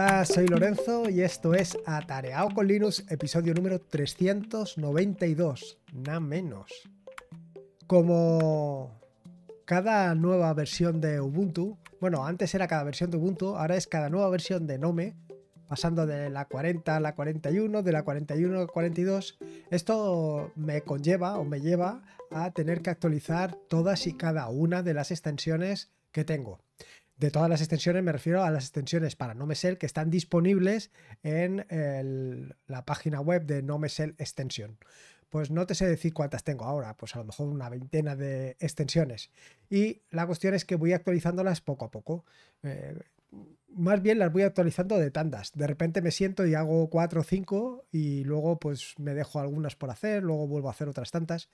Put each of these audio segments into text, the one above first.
Hola, soy Lorenzo y esto es Atareado con Linux, episodio número 392, nada menos. Como cada nueva versión de Ubuntu, bueno, antes era cada versión de Ubuntu, ahora es cada nueva versión de Nome, pasando de la 40 a la 41, de la 41 a la 42, esto me conlleva o me lleva a tener que actualizar todas y cada una de las extensiones que tengo de todas las extensiones me refiero a las extensiones para NoMesel que están disponibles en la página web de NoMesel Extension. Pues no te sé decir cuántas tengo ahora, pues a lo mejor una veintena de extensiones. Y la cuestión es que voy actualizándolas poco a poco. Eh, más bien las voy actualizando de tandas. De repente me siento y hago cuatro o cinco y luego pues me dejo algunas por hacer, luego vuelvo a hacer otras tantas.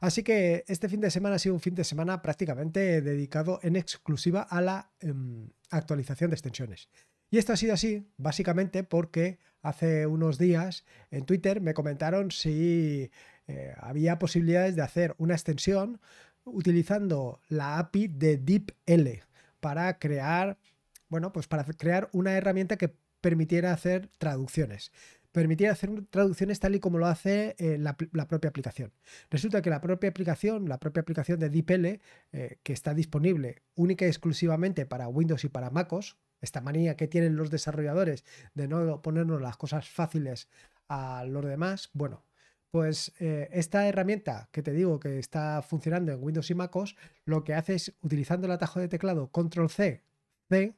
Así que este fin de semana ha sido un fin de semana prácticamente dedicado en exclusiva a la em, actualización de extensiones. Y esto ha sido así básicamente porque hace unos días en Twitter me comentaron si eh, había posibilidades de hacer una extensión utilizando la API de DeepL para crear, bueno, pues para crear una herramienta que permitiera hacer traducciones permitir hacer traducciones tal y como lo hace eh, la, propia aplicación. Resulta que la propia aplicación, la propia aplicación de DeepL, eh, que está disponible única y exclusivamente para Windows y para MacOS, esta manía que tienen los desarrolladores de no ponernos las cosas fáciles a los demás, bueno, pues eh, esta herramienta que te digo que está funcionando en Windows y MacOS, lo que hace es, utilizando el atajo de teclado Control C, C,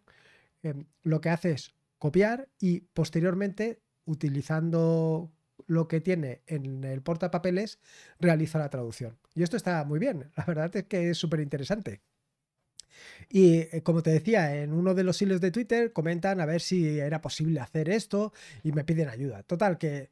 em, lo que hace es copiar y posteriormente utilizando lo que tiene en el portapapeles, realiza la traducción. Y esto está muy bien, la verdad es que es súper interesante. Y eh, como te decía, en uno de los hilos de Twitter comentan a ver si era posible hacer esto y me piden ayuda. Total, que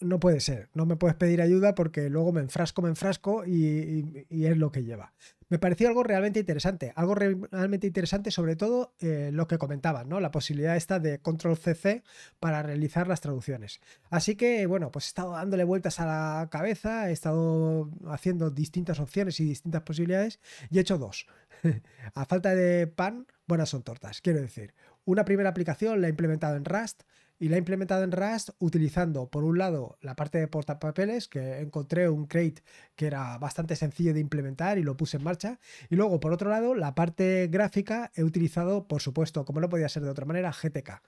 no puede ser, no me puedes pedir ayuda porque luego me enfrasco, me enfrasco y, es lo que lleva. Me pareció algo realmente interesante, algo realmente interesante sobre todo eh, lo que comentabas, ¿no? la posibilidad esta de control CC para realizar las traducciones. Así que bueno, pues he estado dándole vueltas a la cabeza, he estado haciendo distintas opciones y distintas posibilidades y he hecho dos. a falta de pan, buenas son tortas, quiero decir. Una primera aplicación la he implementado en Rust, y la he implementado en Rust utilizando, por un lado, la parte de portapapeles, que encontré un crate que era bastante sencillo de implementar y lo puse en marcha. Y luego, por otro lado, la parte gráfica he utilizado, por supuesto, como no podía ser de otra manera, GTK.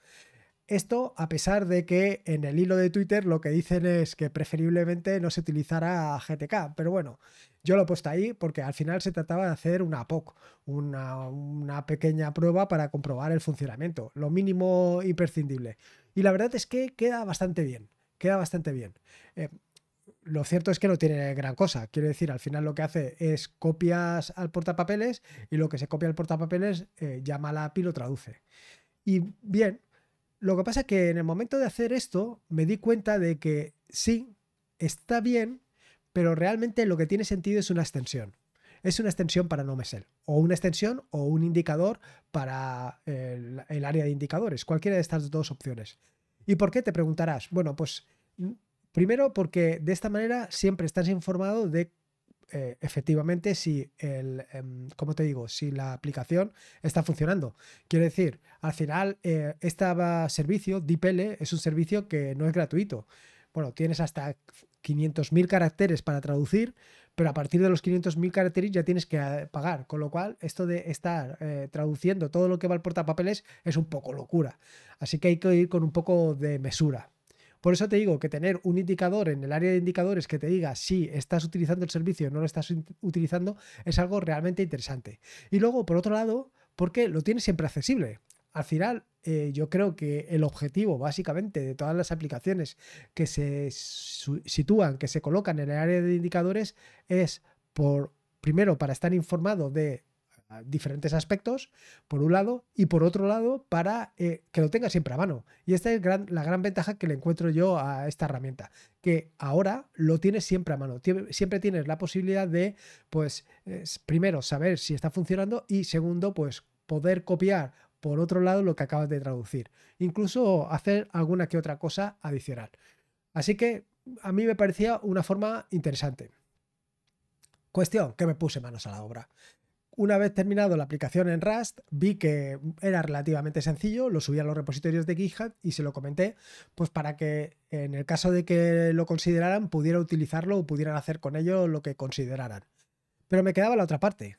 Esto a pesar de que en el hilo de Twitter lo que dicen es que preferiblemente no se utilizara GTK, pero bueno, yo lo he puesto ahí porque al final se trataba de hacer una POC, una, una pequeña prueba para comprobar el funcionamiento, lo mínimo imprescindible. Y la verdad es que queda bastante bien, queda bastante bien. Eh, lo cierto es que no tiene gran cosa. Quiero decir, al final lo que hace es copias al portapapeles y lo que se copia al portapapeles eh, llama la API y lo traduce. Y bien, lo que pasa es que en el momento de hacer esto me di cuenta de que sí, está bien, pero realmente lo que tiene sentido es una extensión es una extensión para no o una extensión o un indicador para eh, el, área de indicadores, cualquiera de estas dos opciones. ¿Y por qué? Te preguntarás. Bueno, pues mm, primero porque de esta manera siempre estás informado de eh, efectivamente si el, em, te digo? Si la aplicación está funcionando. Quiero decir, al final, este servicio, DPL, es un servicio que no es gratuito. Bueno, tienes hasta 500.000 caracteres para traducir, pero a partir de los 500.000 caracteres ya tienes que eh, pagar, con lo cual esto de estar eh, traduciendo todo lo que va al portapapeles es un poco locura, así que hay que ir con un poco de mesura. Por eso te digo que tener un indicador en el área de indicadores que te diga si estás utilizando el servicio o no lo estás utilizando es algo realmente interesante. Y luego, por otro lado, porque lo tienes siempre accesible. Al final, eh, yo creo que el objetivo básicamente de todas las aplicaciones que se sitúan, que se colocan en el área de indicadores, es por, primero, para estar informado de ah, diferentes aspectos, por un lado, y por otro lado, para eh, que lo tenga siempre a mano. Y esta es la gran ventaja que le encuentro yo a esta herramienta, que ahora lo tienes siempre a mano. Siempre tienes la posibilidad de, pues, primero, saber si está funcionando y segundo, pues, poder copiar por otro lado lo que acabas de traducir. Incluso hacer alguna que otra cosa adicional. Así que a mí me parecía una forma interesante. Cuestión, que me puse manos a la obra. Una vez terminado la aplicación en Rust, vi que era relativamente sencillo, lo subí a los repositorios de GitHub y se lo comenté, pues para que en el caso de que lo consideraran, pudiera utilizarlo o pudieran hacer con ello lo que consideraran. Pero me quedaba la otra parte,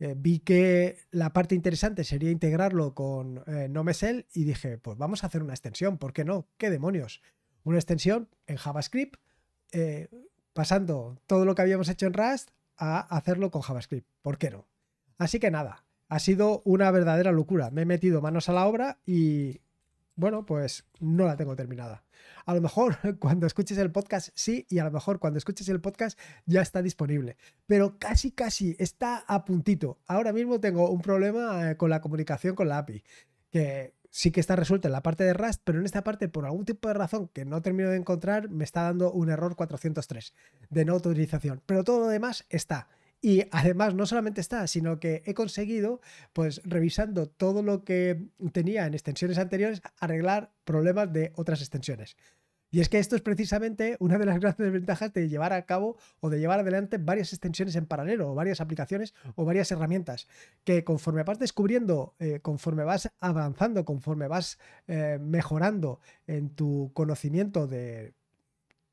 eh, vi que la parte interesante sería integrarlo con eh, NoMesel y dije, pues vamos a hacer una extensión, ¿por qué no? ¿Qué demonios? Una extensión en JavaScript, eh, pasando todo lo que habíamos hecho en Rust a hacerlo con JavaScript, ¿por qué no? Así que nada, ha sido una verdadera locura. Me he metido manos a la obra y bueno, pues no la tengo terminada. A lo mejor cuando escuches el podcast sí y a lo mejor cuando escuches el podcast ya está disponible. Pero casi, casi está a puntito. Ahora mismo tengo un problema eh, con la comunicación con la API, que sí que está resuelta en la parte de Rust, pero en esta parte por algún tipo de razón que no termino de encontrar me está dando un error 403 de no autorización. Pero todo lo demás está. Y además no solamente está, sino que he conseguido, pues revisando todo lo que tenía en extensiones anteriores, arreglar problemas de otras extensiones. Y es que esto es precisamente una de las grandes ventajas de llevar a cabo o de llevar adelante varias extensiones en paralelo, o varias aplicaciones o varias herramientas, que conforme vas descubriendo, eh, conforme vas avanzando, conforme vas eh, mejorando en tu conocimiento de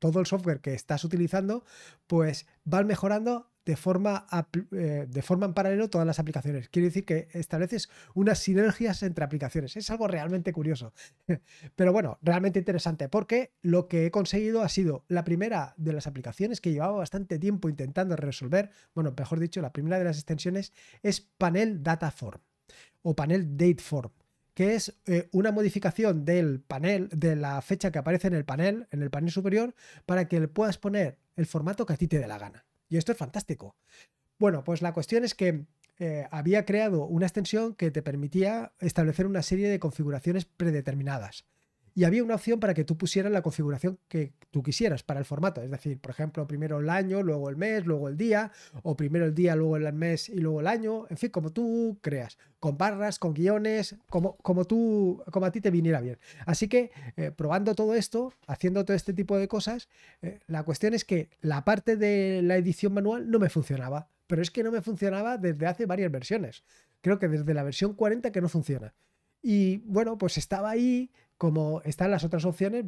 todo el software que estás utilizando, pues van mejorando de forma, eh, de forma en paralelo todas las aplicaciones. Quiere decir que estableces unas sinergias entre aplicaciones. Es algo realmente curioso. Pero bueno, realmente interesante porque lo que he conseguido ha sido la primera de las aplicaciones que llevaba bastante tiempo intentando resolver. Bueno, mejor dicho, la primera de las extensiones es panel data form o panel date form que es eh, una modificación del panel, de la fecha que aparece en el panel, en el panel superior, para que le puedas poner el formato que a ti te dé la gana. Y esto es fantástico. Bueno, pues la cuestión es que eh, había creado una extensión que te permitía establecer una serie de configuraciones predeterminadas y había una opción para que tú pusieras la configuración que tú quisieras para el formato. Es decir, por ejemplo, primero el año, luego el mes, luego el día, o primero el día, luego el mes y luego el año. En fin, como tú creas, con barras, con guiones, como, como tú, como a ti te viniera bien. Así que eh, probando todo esto, haciendo todo este tipo de cosas, eh, la cuestión es que la parte de la edición manual no me funcionaba. Pero es que no me funcionaba desde hace varias versiones. Creo que desde la versión 40 que no funciona. Y bueno, pues estaba ahí, como están las otras opciones,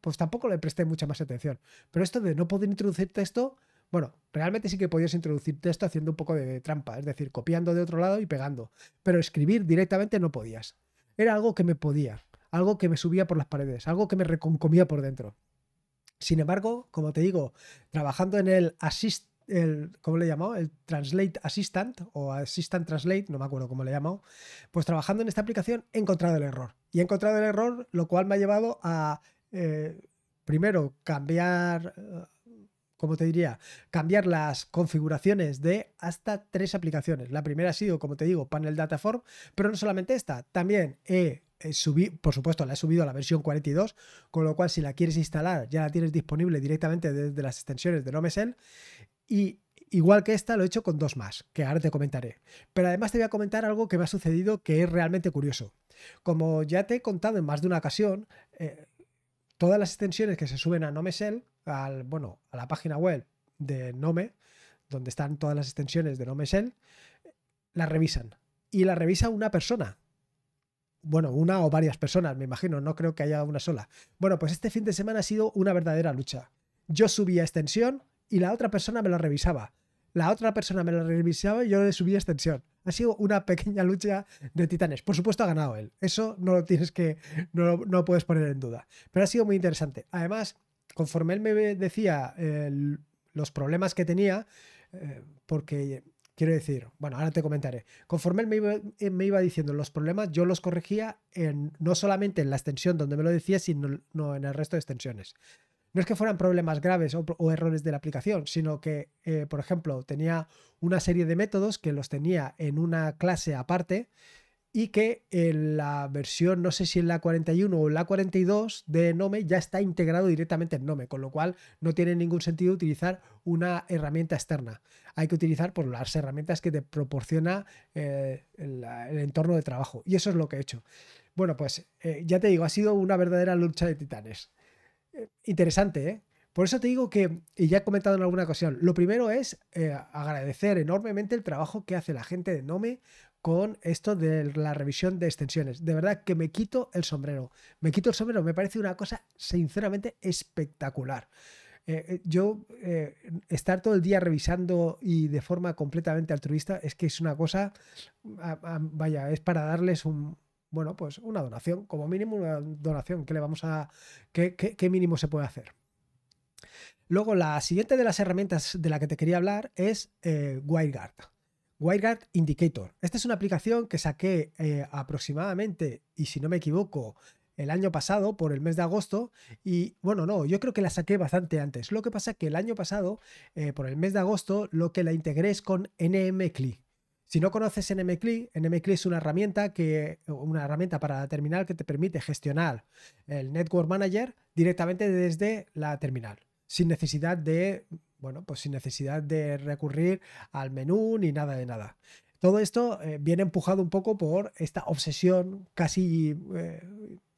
pues tampoco le presté mucha más atención. Pero esto de no poder introducir texto, bueno, realmente sí que podías introducir texto haciendo un poco de trampa, es decir, copiando de otro lado y pegando, pero escribir directamente no podías. Era algo que me podía, algo que me subía por las paredes, algo que me reconcomía por dentro. Sin embargo, como te digo, trabajando en el assist, ¿cómo le he El Translate Assistant o Assistant Translate, no me acuerdo cómo le llamó. pues trabajando en esta aplicación he encontrado el error y he encontrado el error, lo cual me ha llevado a, eh, primero, cambiar, eh, ¿cómo te diría? Cambiar las configuraciones de hasta tres aplicaciones. La primera ha sido, como te digo, Panel Dataform, pero no solamente esta, también he subido, por supuesto, la he subido a la versión 42, con lo cual si la quieres instalar ya la tienes disponible directamente desde las extensiones de NoMesel. Y igual que esta, lo he hecho con dos más, que ahora te comentaré. Pero además te voy a comentar algo que me ha sucedido que es realmente curioso. Como ya te he contado en más de una ocasión, eh, todas las extensiones que se suben a NomeSell, al, bueno, a la página web de Nome, donde están todas las extensiones de NomeSell, las revisan. Y la revisa una persona. Bueno, una o varias personas, me imagino, no creo que haya una sola. Bueno, pues este fin de semana ha sido una verdadera lucha. Yo subía extensión y la otra persona me la revisaba la otra persona me la revisaba y yo le subía extensión. Ha sido una pequeña lucha de titanes. Por supuesto ha ganado él. Eso no lo tienes que, no, no puedes poner en duda. Pero ha sido muy interesante. Además, conforme él me decía los problemas que tenía, eh, porque quiero decir, bueno, ahora te comentaré, conforme él me iba, eh, diciendo los problemas, yo los corregía no solamente en la extensión donde me lo decía, sino no en el resto de extensiones no es que fueran problemas graves o, errores de la aplicación, sino que, eh, por ejemplo, tenía una serie de métodos que los tenía en una clase aparte y que en la versión, no sé si en la 41 o en la 42 de Nome ya está integrado directamente en Nome, con lo cual no tiene ningún sentido utilizar una herramienta externa. Hay que utilizar pues, las herramientas que te proporciona eh, el, entorno de trabajo. Y eso es lo que he hecho. Bueno, pues eh, ya te digo, ha sido una verdadera lucha de titanes interesante, ¿eh? Por eso te digo que, y ya he comentado en alguna ocasión, lo primero es eh, agradecer enormemente el trabajo que hace la gente de Nome con esto de la revisión de extensiones. De verdad que me quito el sombrero. Me quito el sombrero. Me parece una cosa sinceramente espectacular. Eh, eh, yo estar todo el día revisando y de forma completamente altruista es que es una cosa, vaya, es para darles un, bueno, pues una donación, como mínimo una donación, ¿qué le vamos a. qué, mínimo se puede hacer? Luego, la siguiente de las herramientas de la que te quería hablar es eh, WireGuard. WireGuard Indicator. Esta es una aplicación que saqué eh, aproximadamente, y si no me equivoco, el año pasado, por el mes de agosto, y bueno, no, yo creo que la saqué bastante antes. Lo que pasa es que el año pasado, eh, por el mes de agosto, lo que la integré es con NMClick. Si no conoces NMCLI, NMCLI es una herramienta, que, una herramienta para la terminal que te permite gestionar el Network Manager directamente desde la terminal, sin necesidad de, bueno, pues sin necesidad de recurrir al menú ni nada de nada. Todo esto eh, viene empujado un poco por esta obsesión casi eh,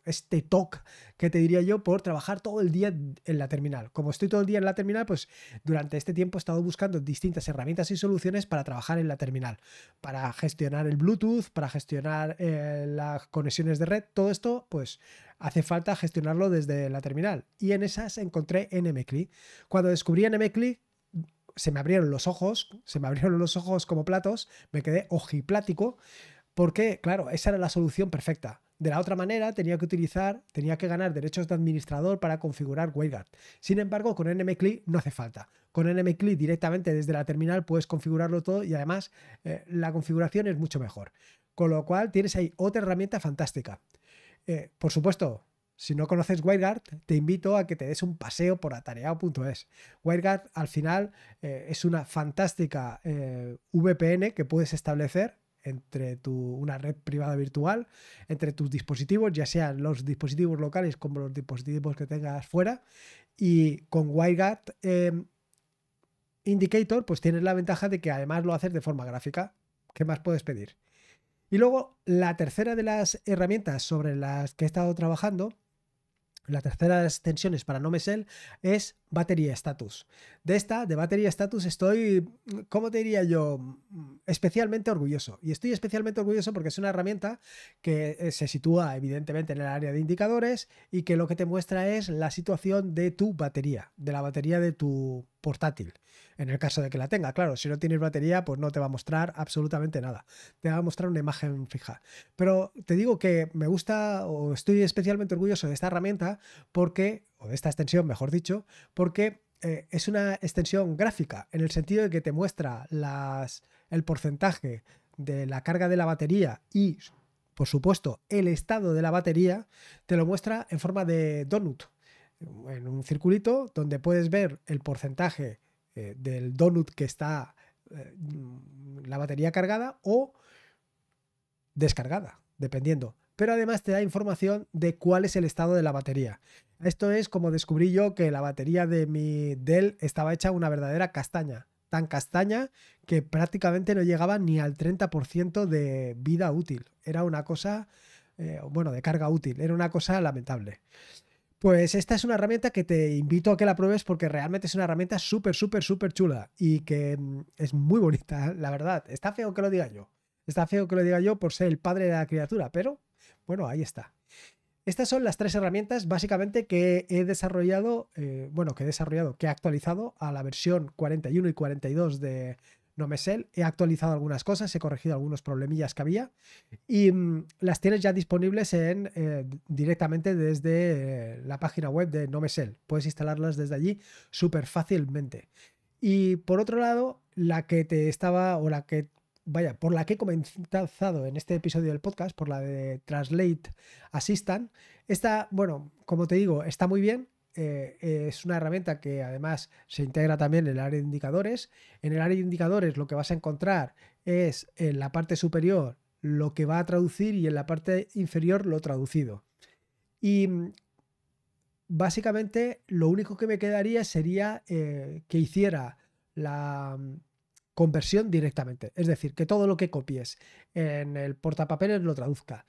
este toque que te diría yo por trabajar todo el día en la terminal. Como estoy todo el día en la terminal, pues durante este tiempo he estado buscando distintas herramientas y soluciones para trabajar en la terminal, para gestionar el Bluetooth, para gestionar eh, las conexiones de red, todo esto pues hace falta gestionarlo desde la terminal. Y en esas encontré NMCLI. Cuando descubrí NMCLI, se me abrieron los ojos, se me abrieron los ojos como platos, me quedé ojiplático, porque, claro, esa era la solución perfecta. De la otra manera, tenía que utilizar, tenía que ganar derechos de administrador para configurar WireGuard. Sin embargo, con NMCLI no hace falta. Con NMCLI directamente desde la terminal puedes configurarlo todo y además eh, la configuración es mucho mejor. Con lo cual tienes ahí otra herramienta fantástica. Eh, por supuesto, si no conoces WireGuard, te invito a que te des un paseo por atareado.es. WireGuard al final eh, es una fantástica VPN que puedes establecer entre tu, una red privada virtual, entre tus dispositivos, ya sean los dispositivos locales como los dispositivos que tengas fuera. Y con WireGuard em, Indicator, pues tienes la ventaja de que además lo haces de forma gráfica. ¿Qué más puedes pedir? Y luego, la tercera de las herramientas sobre las que he estado trabajando, la tercera de las extensiones para NoMesel es batería status. De esta, de batería status, estoy, ¿cómo te diría yo? Especialmente orgulloso. Y estoy especialmente orgulloso porque es una herramienta que eh, se sitúa evidentemente en el área de indicadores y que lo que te muestra es la situación de tu batería, de la batería de tu portátil. En el caso de que la tenga, claro, si no tienes batería, pues no te va a mostrar absolutamente nada. Te va a mostrar una imagen fija. Pero te digo que me gusta o estoy especialmente orgulloso de esta herramienta porque o de esta extensión, mejor dicho, porque eh, es una extensión gráfica, en el sentido de que te muestra el porcentaje de la carga de la batería y, por supuesto, el estado de la batería, te lo muestra en forma de donut, en un circulito donde puedes ver el porcentaje eh, del donut que está eh, la batería cargada o descargada, dependiendo. Pero además te da información de cuál es el estado de la batería. Esto es como descubrí yo que la batería de mi Dell estaba hecha una verdadera castaña, tan castaña que prácticamente no llegaba ni al 30% de vida útil. Era una cosa, eh, bueno, de carga útil, era una cosa lamentable. Pues esta es una herramienta que te invito a que la pruebes porque realmente es una herramienta súper, súper, súper chula y que mm, es muy bonita, la verdad. Está feo que lo diga yo. Está feo que lo diga yo por ser el padre de la criatura, pero bueno, ahí está. Estas son las tres herramientas básicamente que he desarrollado, eh, bueno, que he desarrollado, que he actualizado a la versión 41 y 42 de Nomesel. He actualizado algunas cosas, he corregido algunos problemillas que había y mm, las tienes ya disponibles en, eh, directamente desde eh, la página web de Nomesel. Puedes instalarlas desde allí súper fácilmente. Y por otro lado, la que te estaba o la que vaya, por la que he comenzado en este episodio del podcast, por la de Translate Assistant, esta, bueno, como te digo, está muy bien. Eh, es una herramienta que además se integra también en el área de indicadores. En el área de indicadores lo que vas a encontrar es en la parte superior lo que va a traducir y en la parte inferior lo traducido. Y mm, básicamente lo único que me quedaría sería eh, que hiciera la, mm, conversión directamente. Es decir, que todo lo que copies en el portapapeles lo traduzca.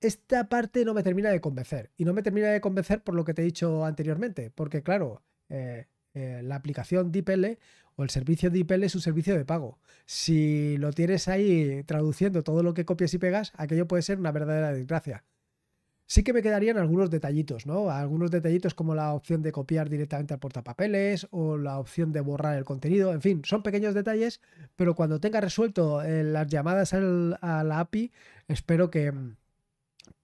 Esta parte no me termina de convencer. Y no me termina de convencer por lo que te he dicho anteriormente. Porque, claro, eh, eh, la aplicación DeepL o el servicio DeepL es un servicio de pago. Si lo tienes ahí traduciendo todo lo que copies y pegas, aquello puede ser una verdadera desgracia. Sí que me quedarían algunos detallitos, ¿no? Algunos detallitos como la opción de copiar directamente al portapapeles o la opción de borrar el contenido, en fin, son pequeños detalles, pero cuando tenga resuelto eh, las llamadas a la API, espero que mm,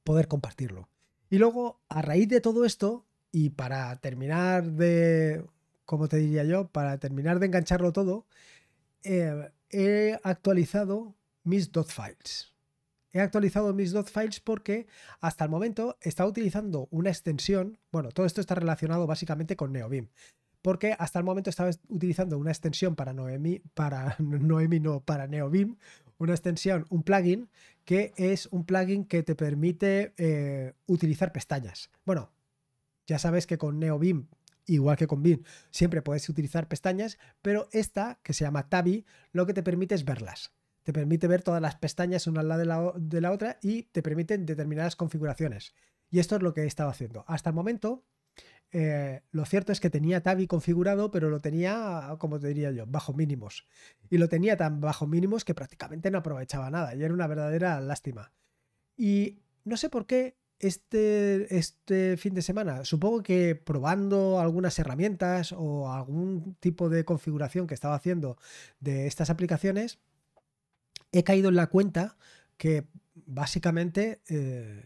poder compartirlo. Y luego, a raíz de todo esto, y para terminar de, como te diría yo? Para terminar de engancharlo todo, eh, he actualizado mis files he actualizado mis dot files porque hasta el momento estaba utilizando una extensión, bueno, todo esto está relacionado básicamente con NeoBeam, porque hasta el momento estaba utilizando una extensión para Noemi, para Noemi no, para NeoBeam, una extensión, un plugin, que es un plugin que te permite eh, utilizar pestañas. Bueno, ya sabes que con NeoBeam igual que con BIM, siempre puedes utilizar pestañas, pero esta, que se llama Tabi, lo que te permite es verlas te permite ver todas las pestañas una al lado de la, otra y te permiten determinadas configuraciones. Y esto es lo que he estado haciendo. Hasta el momento, eh, lo cierto es que tenía tabi configurado, pero lo tenía, como te diría yo, bajo mínimos. Y lo tenía tan bajo mínimos que prácticamente no aprovechaba nada y era una verdadera lástima. Y no sé por qué este, este fin de semana, supongo que probando algunas herramientas o algún tipo de configuración que estaba haciendo de estas aplicaciones, he caído en la cuenta que básicamente, eh,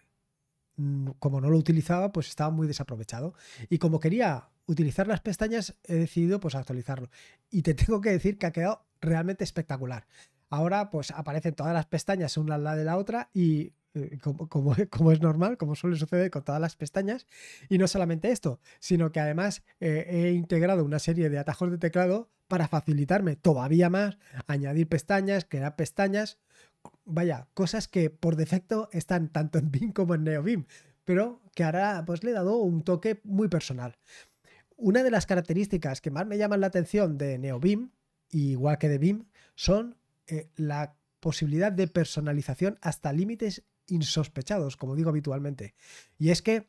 mm, como no lo utilizaba, pues estaba muy desaprovechado. Y como quería utilizar las pestañas, he decidido pues actualizarlo. Y te tengo que decir que ha quedado realmente espectacular. Ahora pues aparecen todas las pestañas una al lado de la otra y eh, como, es normal, como suele suceder con todas las pestañas. Y no solamente esto, sino que además eh, he integrado una serie de atajos de teclado para facilitarme todavía más, añadir pestañas, crear pestañas, vaya, cosas que por defecto están tanto en BIM como en NeoBIM, pero que ahora pues le he dado un toque muy personal. Una de las características que más me llaman la atención de NeoBIM, igual que de BIM, son eh, la posibilidad de personalización hasta límites insospechados, como digo habitualmente. Y es que,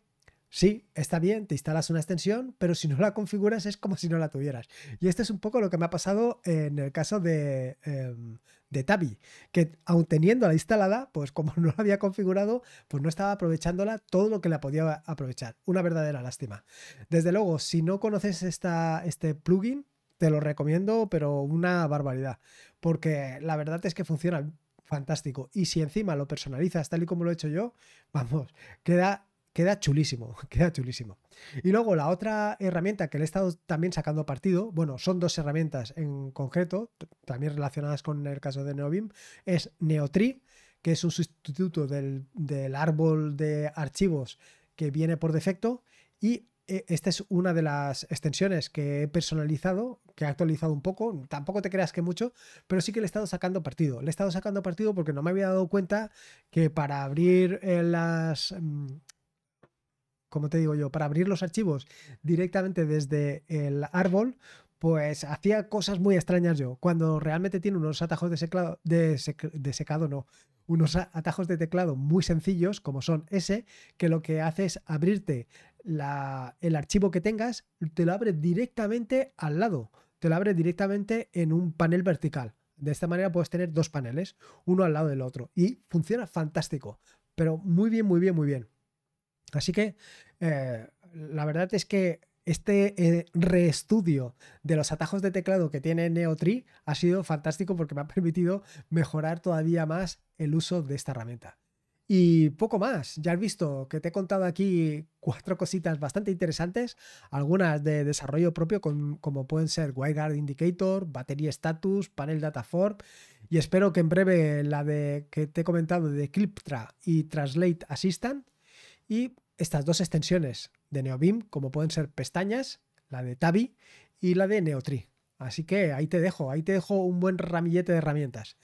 sí, está bien, te instalas una extensión, pero si no la configuras es como si no la tuvieras. Y esto es un poco lo que me ha pasado en el caso em, de, Tabi, que aun teniéndola instalada, pues como no la había configurado, pues no estaba aprovechándola todo lo que la podía aprovechar. Una verdadera lástima. Desde luego, si no conoces esta, este plugin, te lo recomiendo, pero una barbaridad. Porque la verdad es que funciona fantástico. Y si encima lo personalizas tal y como lo he hecho yo, vamos, queda queda chulísimo, queda chulísimo. Y luego la otra herramienta que le he estado también sacando partido, bueno, son dos herramientas en concreto, también relacionadas con el caso de Neobim, es Neotree, que es un sustituto del, del, árbol de archivos que viene por defecto, y eh, esta es una de las extensiones que he personalizado, que he actualizado un poco, tampoco te creas que mucho, pero sí que le he estado sacando partido. Le he estado sacando partido porque no me había dado cuenta que para abrir eh, las... Mm, como te digo yo, para abrir los archivos directamente desde el árbol, pues hacía cosas muy extrañas yo, cuando realmente tiene unos atajos de, seclado, de, secado, no, unos atajos de teclado muy sencillos, como son ese, que lo que hace es abrirte el archivo que tengas, te lo abre directamente al lado, te lo abre directamente en un panel vertical. De esta manera puedes tener dos paneles, uno al lado del otro. Y funciona fantástico, pero muy bien, muy bien, muy bien. Así que eh, la verdad es que este eh, reestudio de los atajos de teclado que tiene NeoTree ha sido fantástico porque me ha permitido mejorar todavía más el uso de esta herramienta. Y poco más, ya has visto que te he contado aquí cuatro cositas bastante interesantes, algunas de desarrollo propio como pueden ser WireGuard Indicator, Batería Status, Panel Data Form y espero que en breve la de que te he comentado de Cliptra y Translate Assistant y estas dos extensiones de NeoBeam como pueden ser pestañas, la de Tabi y la de NeoTree. Así que ahí te dejo, ahí te dejo un buen ramillete de herramientas.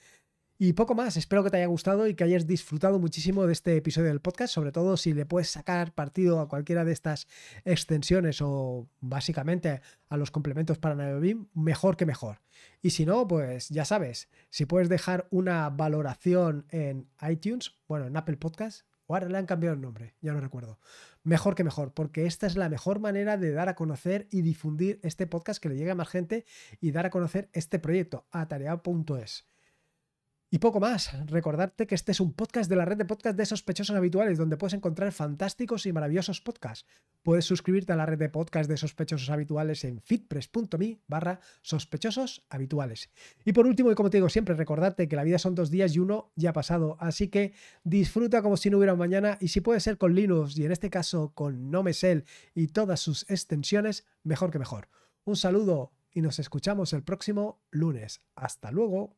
Y poco más, espero que te haya gustado y que hayas disfrutado muchísimo de este episodio del podcast, sobre todo si le puedes sacar partido a cualquiera de estas extensiones o básicamente a los complementos para NaveBeam, mejor que mejor. Y si no, pues ya sabes, si puedes dejar una valoración en iTunes, bueno, en Apple Podcast, o ahora le han cambiado el nombre, ya no recuerdo. Mejor que mejor, porque esta es la mejor manera de dar a conocer y difundir este podcast que le llegue a más gente y dar a conocer este proyecto, atareado.es. Y poco más, recordarte que este es un podcast de la red de podcast de sospechosos habituales, donde puedes encontrar fantásticos y maravillosos podcasts. Puedes suscribirte a la red de podcast de sospechosos habituales en fitpress.me barra sospechosos habituales. Y por último, y como te digo siempre, recordarte que la vida son dos días y uno ya ha pasado, así que disfruta como si no hubiera un mañana y si puede ser con Linux y en este caso con Nomesel y todas sus extensiones, mejor que mejor. Un saludo y nos escuchamos el próximo lunes. Hasta luego.